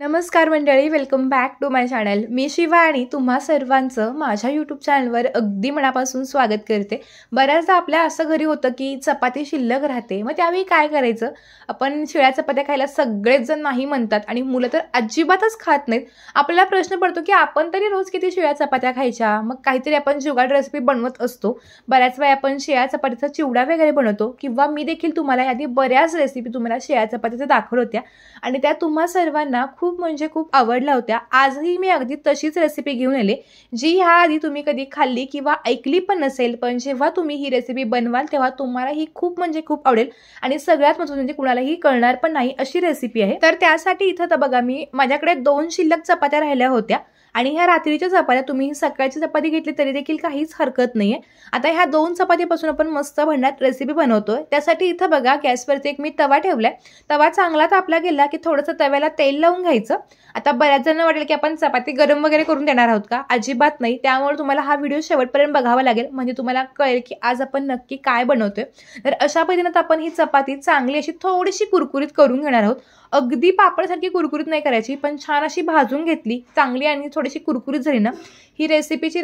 नमस्कार मंडळी welcome back to my channel मी शिवा आणि तुम्हा सर्वांचं माझ्या यूट्यूब चॅनलवर अगदी मनापासून स्वागत करते बऱ्याचदा आपल्या असं घरी होतं की चपाती शिल्लक राहते मग त्यावेळी काय करायचं आपण शिळ्या चपात्या खायला सगळेच जण नाही म्हणतात आणि मुलं तर अजिबातच खात नाहीत आपल्याला प्रश्न पडतो की आपण तरी रोज किती शिळ्या चपात्या खायच्या मग काहीतरी आपण जुगाड रेसिपी बनवत असतो बऱ्याच वेळा आपण शिळ्या चपातीचा चिवडा वगैरे बनवतो किंवा मी देखील तुम्हाला यादी बऱ्याच रेसिपी तुम्हाला शिळ्या चपात्याचा दाखवत होत्या आणि त्या तुम्हा सर्वांना खूप खूप म्हणजे खूप आवडल्या होत्या आजही मी अगदी तशीच रेसिपी घेऊन आले जी ह्या आधी तुम्ही कधी खाल्ली किंवा ऐकली पण नसेल पण जेव्हा तुम्ही ही रेसिपी बनवाल तेव्हा तुम्हाला ही खूप म्हणजे खूप आवडेल आणि सगळ्यात महत्त्वाचं म्हणजे कुणालाही कळणार पण नाही अशी रेसिपी आहे तर त्यासाठी इथं तर बघा मी माझ्याकडे दोन शिल्लक चपात्या राहिल्या होत्या आणि ह्या रात्रीच्या चपात्या तुम्ही सकाळची चपाती घेतली तरी देखील काहीच हरकत नाहीये आता ह्या दोन चपातीपासून आपण मस्त भंडात रेसिपी बनवतोय त्यासाठी इथं बघा गॅसवरती एक मी तवा ठेवलाय तवा चांगला तापला गेला की थोडंसं तव्याला तेल लावून घ्यायचं आता बऱ्याच जण वाटेल की आपण चपाती गरम वगैरे करून देणार आहोत का अजिबात नाही त्यामुळे तुम्हाला हा व्हिडिओ शेवटपर्यंत बघावा लागेल म्हणजे तुम्हाला कळेल की आज आपण नक्की काय बनवतोय तर अशा पद्धतीनं आपण ही चपाती चांगली अशी थोडीशी कुरकुरीत करून घेणार आहोत अगदी पापडसारखी कुरकुरीत नाही करायची पण छान अशी भाजून घेतली चांगली आणि थोडीशी कुरकुरीत झाली ना ही रेसिपीची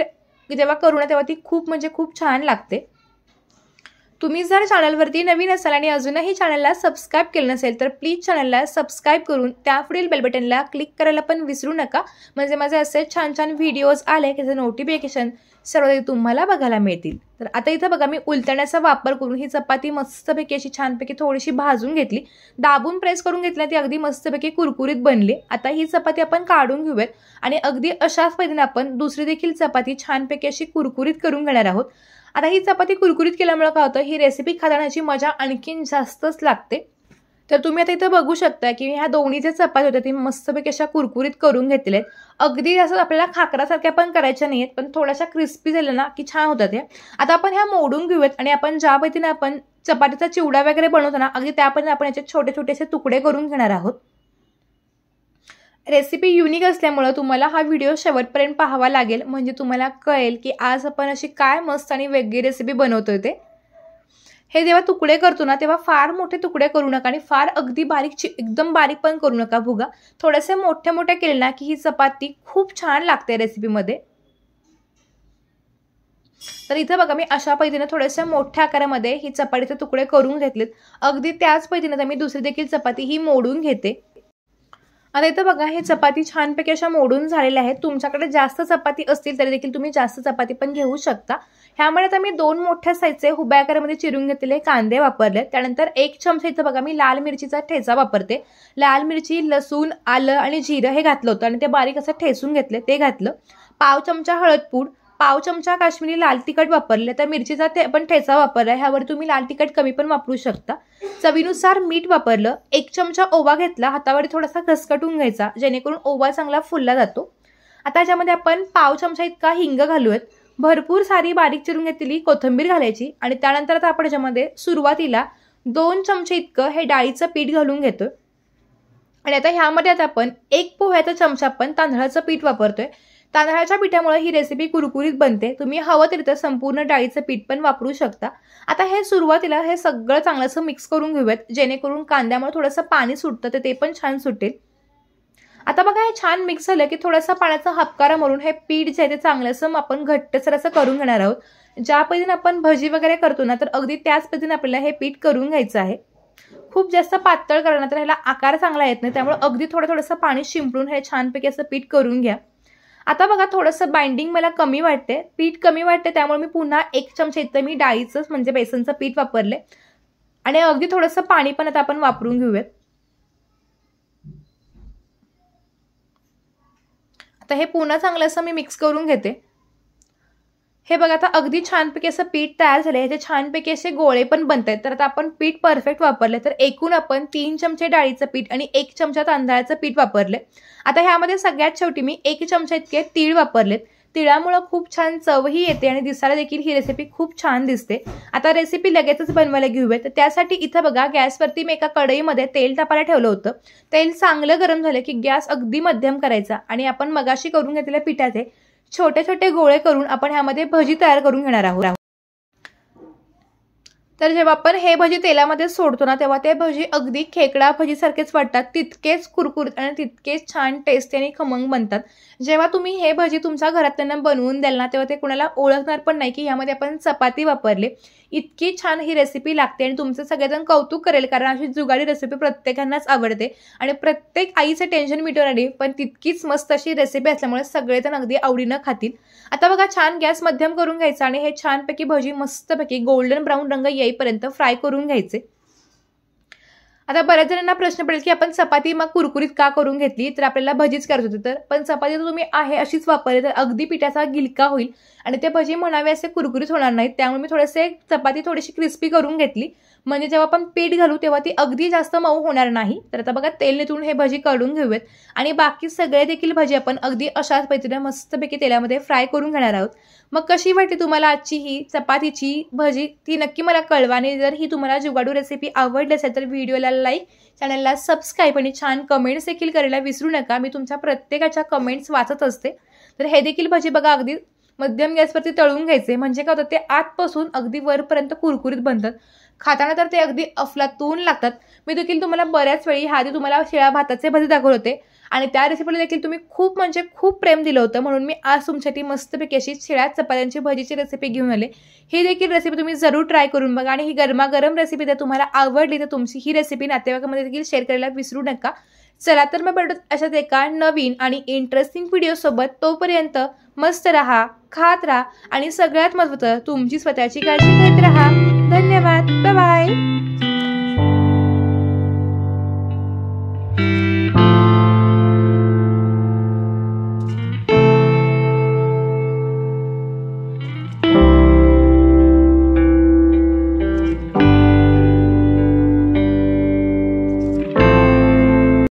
जेव्हा करू ना तेव्हा ती खूप म्हणजे खूप छान लागते तुम्ही जर चॅनलवरती नवीन असाल आणि अजूनही चॅनलला सबस्क्राईब केलं नसेल तर प्लीज चॅनलला सबस्क्राईब करून त्यापुढील बेलबटनला क्लिक करायला पण विसरू नका म्हणजे माझे असे छान छान व्हिडिओज आले त्याचे नोटिफिकेशन सर्व तुम्हाला बघायला मिळतील तर आता इथं बघा मी उलटण्याचा वापर करून ही चपाती मस्तपैकी अशी छानपैकी थोडीशी भाजून घेतली दाबून प्रेस करून घेतली ती अगदी मस्तपैकी कुरकुरीत बनली आता ही चपाती आपण काढून घेऊयात आणि अगदी अशाच पद्धतीने आपण दुसरी देखील चपाती छानपैकी अशी कुरकुरीत करून घेणार आहोत आता ही चपाती कुरकुरीत केल्यामुळं काय होतं ही रेसिपी खातानाची मजा आणखीन जास्तच लागते तर तुम्ही आता इथं बघू शकता की ह्या दोन्ही ज्या चपाती होत्या ती मस्तपैकी अशा कुरकुरीत करून घेतलेत आहेत अगदी असं आपल्याला खाकरासारख्या पण करायच्या नाही आहेत पण थोड्याशा क्रिस्पी झाल्या ना की छान होतात ते आता आपण ह्या मोडून घेऊयात आणि आपण ज्या पद्धतीने आपण चपातीचा चिवडा वगैरे बनवतो ना अगदी त्यापैकी आपण याचे छोटे छोटे असे तुकडे करून घेणार आहोत रेसिपी युनिक असल्यामुळं तुम्हाला हा व्हिडिओ शेवटपर्यंत पाहावा लागेल म्हणजे तुम्हाला कळेल की आज आपण अशी काय मस्त आणि वेगळी रेसिपी बनवतोय ते हे जेव्हा तुकडे करतो ना तेव्हा फार मोठे तुकडे करू नका आणि फार अगदी बारीक एकदम बारीक पण करू नका भुगा थोडेसे मोठ्या मोठ्या केले ना की ही चपाती खूप छान लागते रेसिपीमध्ये तर इथं बघा मी अशा पद्धतीने थोड्याशा मोठ्या आकारामध्ये ही चपातीचे तुकडे करून घेतलेत अगदी त्याच पद्धतीने तर मी दुसरी देखील चपाती ही मोडून घेते आता इथं बघा हे चपाती छानपैकी अशा मोडून झालेल्या आहेत तुमच्याकडे जास्त चपाती असतील तरी देखील तुम्ही जास्त चपाती पण घेऊ शकता ह्यामुळे आता मी दोन मोठ्या साईजचे हुब्या आकारामध्ये चिरून घेतलेले कांदे वापरले त्यानंतर एक चमचा इथं बघा मी लाल मिरचीचा ठेचा वापरते लाल मिरची लसूण आलं आणि जिरं हे घातलं होतं आणि ते बारीक असं ठेसून घेतले ते घातलं पाव चमचा हळदपूड पाव चमचा काश्मीरी लाल तिखट वापरले तर मिरचीचा ते पण ठेचा वापरला ह्यावर तुम्ही लाल तिखट कमी पण वापरू शकता चवीनुसार मीठ वापरलं एक चमचा ओवा घेतला हातावर थोडासा घसकटून घ्यायचा जेणेकरून ओवा चांगला फुलला जातो आता ज्यामध्ये आपण पाव चमचा इतका हिंग घालूयात भरपूर सारी बारीक चिरून घेतलेली कोथंबीर घालायची आणि त्यानंतर आता आपण ज्यामध्ये सुरुवातीला दोन चमचे इतकं हे डाळीचं पीठ घालून घेतो आणि आता ह्यामध्ये आता आपण एक पोह्याचा चमचा पण तांदळाचं पीठ वापरतोय तांदळाच्या पिठामुळे ही रेसिपी कुरकुरीत बनते तुम्ही हवं तिथं संपूर्ण डाळीचं पीठ पण वापरू शकता आता हे सुरुवातीला हे सगळं चांगलंसं मिक्स करून घेऊयात जेणेकरून कांद्यामुळे थोडंसं पाणी सुटतं तर ते पण छान सुटेल आता बघा हे छान मिक्स झालं की थोडासा पाण्याचा हपकारा मारून हे पीठ जे आहे ते चांगलंसं आपण घट्टसर असं करून घेणार आहोत ज्या पद्धतीने आपण भजी वगैरे करतो ना तर अगदी त्याच पद्धतीने आपल्याला हे पीठ करून घ्यायचं आहे खूप जास्त पातळ करणार तर ह्याला आकार चांगला येत नाही त्यामुळे अगदी थोडं थोडंसं पाणी शिंपडून हे छानपैकी असं पीठ करून घ्या आता बघा थोडंसं बाइंडिंग मला कमी वाटते पीठ कमी वाटते त्यामुळे मी पुन्हा एक चमचा इथं मी डाळीचं म्हणजे बेसनचं पीठ वापरले आणि अगदी थोडंसं पाणी पण आता आपण वापरून घेऊयात आता हे पुन्हा चांगलं असं मी मिक्स करून घेते हे बघा आता अगदी छानपैकी असं पीठ तयार झालं ते छानपैकी असे गोळे पण बनत आहेत तर आता आपण पीठ परफेक्ट वापरले तर एकूण आपण तीन चमचे डाळीचं पीठ आणि एक चमचा तांदळाचं पीठ वापरले आता ह्यामध्ये सगळ्यात शेवटी मी एक चमचा इतके तीळ वापरलेत तिळामुळं खूप छान चवही येते आणि दिसायला देखील ही रेसिपी खूप छान दिसते आता रेसिपी लगेचच बनवायला घेऊया तर त्यासाठी इथं बघा गॅसवरती मी एका कढईमध्ये तेल तापायला ठेवलं होतं तेल चांगलं गरम झालं की गॅस अगदी मध्यम करायचा आणि आपण मगाशी करून घेतलेल्या पिठाचे छोटे छोटे गोळे करून आपण ह्यामध्ये भजी तयार करून घेणार आहोत तर जेव्हा आपण हे भजी तेलामध्ये सोडतो ना तेव्हा ते भजी अगदी खेकडा भजीसारखेच वाटतात तितकेच कुरकुरीत आणि तितकेच छान टेस्टी आणि खमंग बनतात जेव्हा तुम्ही हे भजी तुमच्या घरात त्यांना बनवून द्याल ना तेव्हा ते कुणाला ओळखणार पण नाही की ह्यामध्ये आपण चपाती वापरले इतकी छान ही रेसिपी लागते आणि तुमचं सगळेजण कौतुक करेल कारण अशी जुगाडी रेसिपी प्रत्येकांनाच आवडते आणि प्रत्येक आईचं टेन्शन मिटवणारी पण तितकीच मस्त अशी रेसिपी असल्यामुळे सगळेजण अगदी आवडीनं खातील आता बघा छान गॅस मध्यम करून घ्यायचा आणि हे छानपैकी भजी मस्तपैकी गोल्डन ब्राऊन रंग येईल येईपर्यंत फ्राय करून घ्यायचे आता बऱ्याच जणांना प्रश्न पडेल की आपण चपाती मग कुरकुरीत का करून घेतली तर आपल्याला भजीच करत होती तर पण चपाती जर तुम्ही आहे अशीच वापरली तर अगदी पिठाचा गिलका होईल आणि ते भजी म्हणावे असे कुरकुरीत होणार नाहीत त्यामुळे मी थोडेसे चपाती थोडीशी क्रिस्पी करून घेतली म्हणजे जेव्हा आपण पीठ घालू तेव्हा ती अगदी जास्त मऊ होणार नाही तर आता बघा तेल नेतून हे भजी काढून घेऊयात आणि बाकी सगळे देखील भजी आपण अगदी अशाच पद्धतीने मस्तपैकी तेलामध्ये फ्राय करून घेणार आहोत मग कशी वाटते तुम्हाला आजची ही चपातीची भजी ती नक्की मला कळवा आणि जर ही तुम्हाला जुगाडू रेसिपी आवडली असेल तर व्हिडिओला लाईक चॅनलला सबस्क्राईब आणि छान कमेंट्स देखील करायला विसरू नका मी तुमच्या प्रत्येकाच्या कमेंट्स वाचत असते तर हे देखील भजी बघा अगदी मध्यम गॅसवरती तळून घ्यायचे म्हणजे काय होतं ते आतपासून अगदी वरपर्यंत कुरकुरीत बनतात खाताना तर ते अगदी अफलातून लागतात मी देखील तुम्हाला बऱ्याच वेळी हा आधी तुम्हाला शिळा भाताचे भजे दाखवले होते आणि त्या रेसिपीला देखील तुम्ही खूप म्हणजे खूप प्रेम दिलं होतं म्हणून मी आज तुमच्यासाठी मस्तपैकी अशी शिळ्या चपात्यांची भजीची रेसिपी घेऊन आले ही देखील रेसिपी तुम्ही जरूर ट्राय करून बघा आणि ही गरमागरम रेसिपी जर तुम्हाला आवडली तर तुमची ही रेसिपी नातेवाईकामध्ये देखील शेअर करायला विसरू नका चला तर मग भेटत अशात एका नवीन आणि इंटरेस्टिंग व्हिडिओसोबत तोपर्यंत मस्त रहा, खात राहा आणि सगळ्यात महत्त्वाचं तुमची स्वतःची काळजी घेत राहा धन्यवाद बाय